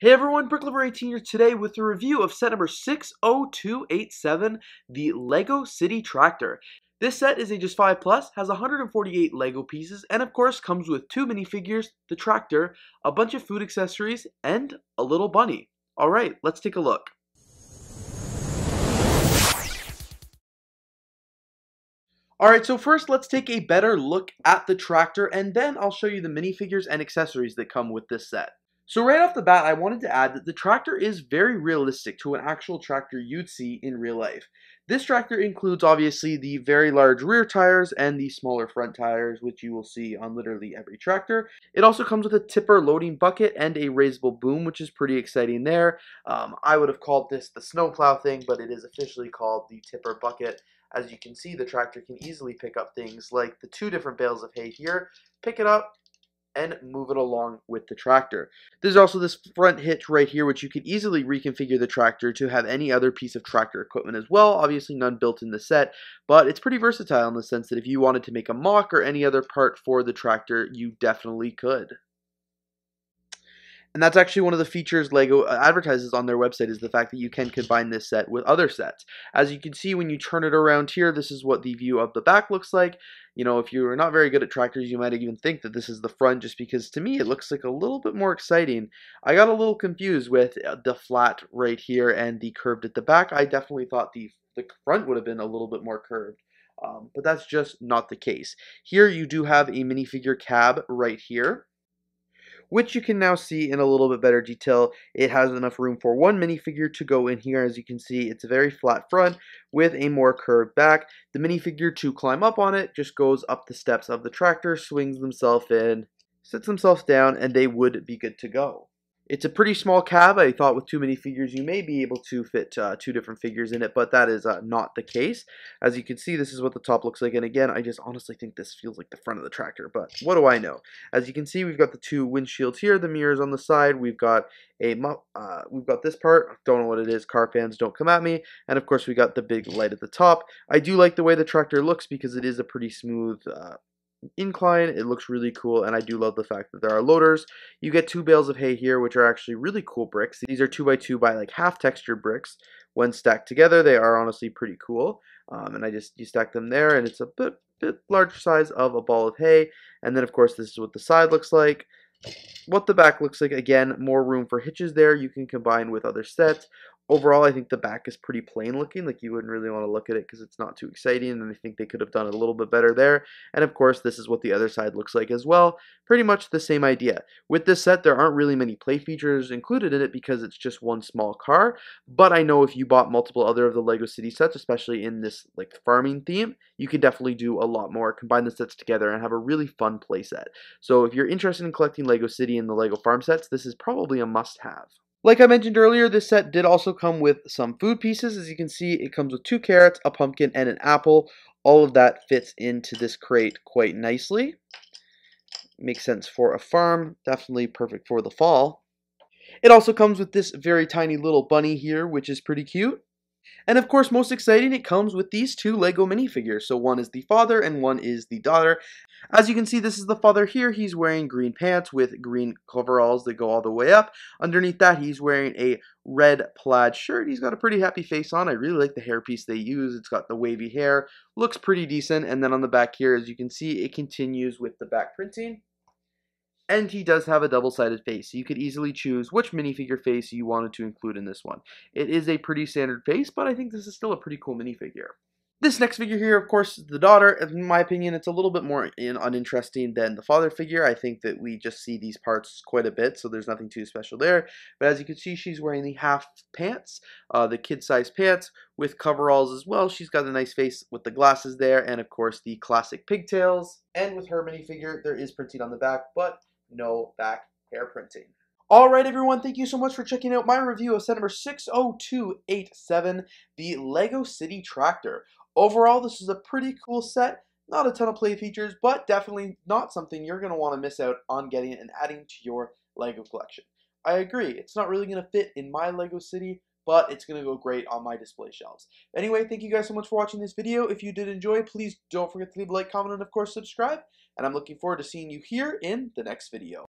Hey everyone, BrickLover 18 here today with a review of set number 60287, the LEGO City Tractor. This set is ages 5 plus, has 148 LEGO pieces, and of course comes with two minifigures, the tractor, a bunch of food accessories, and a little bunny. Alright, let's take a look. Alright, so first let's take a better look at the tractor, and then I'll show you the minifigures and accessories that come with this set. So right off the bat, I wanted to add that the tractor is very realistic to an actual tractor you'd see in real life. This tractor includes obviously the very large rear tires and the smaller front tires, which you will see on literally every tractor. It also comes with a tipper loading bucket and a raisable boom, which is pretty exciting there. Um, I would have called this the snowplow thing, but it is officially called the tipper bucket. As you can see, the tractor can easily pick up things like the two different bales of hay here, pick it up, and move it along with the tractor. There's also this front hitch right here which you could easily reconfigure the tractor to have any other piece of tractor equipment as well, obviously none built in the set, but it's pretty versatile in the sense that if you wanted to make a mock or any other part for the tractor, you definitely could. And that's actually one of the features LEGO uh, advertises on their website is the fact that you can combine this set with other sets. As you can see, when you turn it around here, this is what the view of the back looks like. You know, if you're not very good at tractors, you might even think that this is the front just because to me it looks like a little bit more exciting. I got a little confused with uh, the flat right here and the curved at the back. I definitely thought the, the front would have been a little bit more curved. Um, but that's just not the case. Here you do have a minifigure cab right here which you can now see in a little bit better detail. It has enough room for one minifigure to go in here. As you can see, it's a very flat front with a more curved back. The minifigure to climb up on it just goes up the steps of the tractor, swings themselves in, sits themselves down, and they would be good to go. It's a pretty small cab. I thought with too many figures you may be able to fit uh, two different figures in it, but that is uh, not the case. As you can see, this is what the top looks like, and again, I just honestly think this feels like the front of the tractor, but what do I know? As you can see, we've got the two windshields here, the mirrors on the side, we've got a uh, we've got this part, don't know what it is, car fans don't come at me, and of course we got the big light at the top. I do like the way the tractor looks because it is a pretty smooth uh, incline. It looks really cool, and I do love the fact that there are loaders. You get two bales of hay here, which are actually really cool bricks. These are 2 by 2 by like half textured bricks. When stacked together, they are honestly pretty cool. Um, and I just, you stack them there, and it's a bit, bit larger size of a ball of hay. And then, of course, this is what the side looks like. What the back looks like, again, more room for hitches there. You can combine with other sets overall, I think the back is pretty plain looking. Like you wouldn't really want to look at it because it's not too exciting, and I think they could have done a little bit better there. And of course, this is what the other side looks like as well. Pretty much the same idea. With this set, there aren't really many play features included in it because it's just one small car. But I know if you bought multiple other of the LEGO City sets, especially in this like farming theme, you could definitely do a lot more, combine the sets together, and have a really fun play set. So if you're interested in collecting LEGO City and the LEGO Farm sets, this is probably a must-have. Like I mentioned earlier, this set did also come with some food pieces. As you can see, it comes with two carrots, a pumpkin, and an apple. All of that fits into this crate quite nicely. Makes sense for a farm, definitely perfect for the fall. It also comes with this very tiny little bunny here, which is pretty cute. And of course, most exciting, it comes with these two LEGO minifigures. So one is the father and one is the daughter. As you can see, this is the father here. He's wearing green pants with green coveralls that go all the way up. Underneath that, he's wearing a red plaid shirt. He's got a pretty happy face on. I really like the hairpiece they use. It's got the wavy hair. Looks pretty decent. And then on the back here, as you can see, it continues with the back printing. And he does have a double-sided face, so you could easily choose which minifigure face you wanted to include in this one. It is a pretty standard face, but I think this is still a pretty cool minifigure. This next figure here, of course, is the daughter. In my opinion, it's a little bit more uninteresting than the father figure. I think that we just see these parts quite a bit, so there's nothing too special there. But as you can see, she's wearing the half pants, uh, the kid-sized pants, with coveralls as well. She's got a nice face with the glasses there, and of course, the classic pigtails. And with her minifigure, there is printing on the back, but no back hair printing. All right, everyone, thank you so much for checking out my review of set number 60287, the LEGO City Tractor. Overall, this is a pretty cool set, not a ton of play features, but definitely not something you're going to want to miss out on getting and adding to your LEGO collection. I agree, it's not really going to fit in my LEGO City, but it's going to go great on my display shelves. Anyway, thank you guys so much for watching this video. If you did enjoy, please don't forget to leave a like, comment, and of course subscribe. And I'm looking forward to seeing you here in the next video.